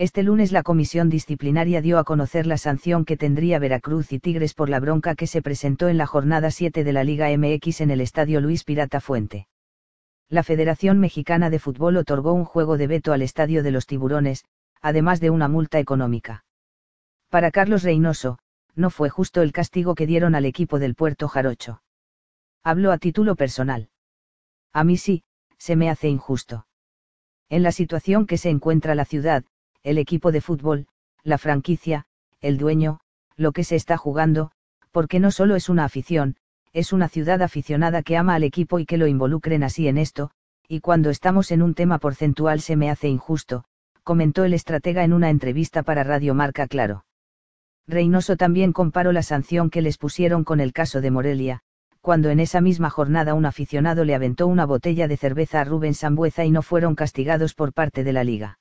Este lunes la comisión disciplinaria dio a conocer la sanción que tendría Veracruz y Tigres por la bronca que se presentó en la jornada 7 de la Liga MX en el estadio Luis Pirata Fuente. La Federación Mexicana de Fútbol otorgó un juego de veto al estadio de los tiburones, además de una multa económica. Para Carlos Reynoso, no fue justo el castigo que dieron al equipo del Puerto Jarocho. Habló a título personal. A mí sí, se me hace injusto. En la situación que se encuentra la ciudad, el equipo de fútbol, la franquicia, el dueño, lo que se está jugando, porque no solo es una afición, es una ciudad aficionada que ama al equipo y que lo involucren así en esto, y cuando estamos en un tema porcentual se me hace injusto, comentó el estratega en una entrevista para Radio Marca Claro. Reynoso también comparó la sanción que les pusieron con el caso de Morelia, cuando en esa misma jornada un aficionado le aventó una botella de cerveza a Rubén Sambueza y no fueron castigados por parte de la liga.